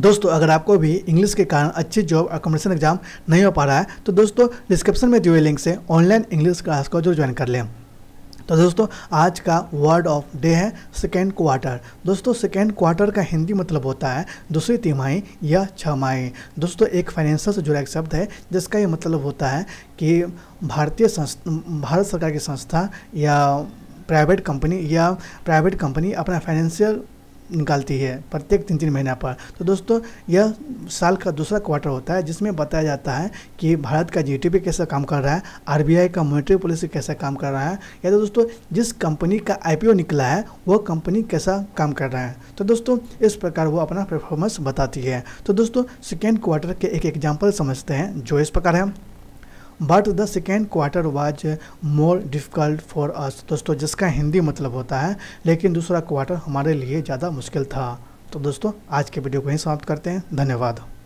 दोस्तों अगर आपको भी इंग्लिश के कारण अच्छी जॉब अकोमोडेशन एग्जाम नहीं हो पा रहा है तो दोस्तों डिस्क्रिप्शन में दिए हुए लिंक से ऑनलाइन इंग्लिश क्लास को जो ज्वाइन कर लें तो दोस्तों आज का वर्ड ऑफ डे है सेकेंड क्वार्टर दोस्तों सेकेंड क्वार्टर का हिंदी मतलब होता है दूसरी तिमाही या छमाही दोस्तों एक फाइनेंशियल से जुड़ा एक शब्द है जिसका ये मतलब होता है कि भारतीय भारत सरकार की संस्था या प्राइवेट कंपनी या प्राइवेट कंपनी अपना फाइनेंशियल निकालती है प्रत्येक तीन तीन महीना पर तो दोस्तों यह साल का दूसरा क्वार्टर होता है जिसमें बताया जाता है कि भारत का जीडीपी कैसा काम कर रहा है आरबीआई का मॉनिटरी पॉलिसी कैसा काम कर रहा है या तो दोस्तों जिस कंपनी का आईपीओ निकला है वह कंपनी कैसा काम कर रहा है तो दोस्तों इस प्रकार वो अपना परफॉर्मेंस बताती है तो दोस्तों सेकेंड क्वार्टर के एक एग्जाम्पल समझते हैं जो इस प्रकार है but the second quarter was more difficult for us दोस्तों जिसका हिंदी मतलब होता है लेकिन दूसरा क्वार्टर हमारे लिए ज़्यादा मुश्किल था तो दोस्तों आज के वीडियो को ही समाप्त करते हैं धन्यवाद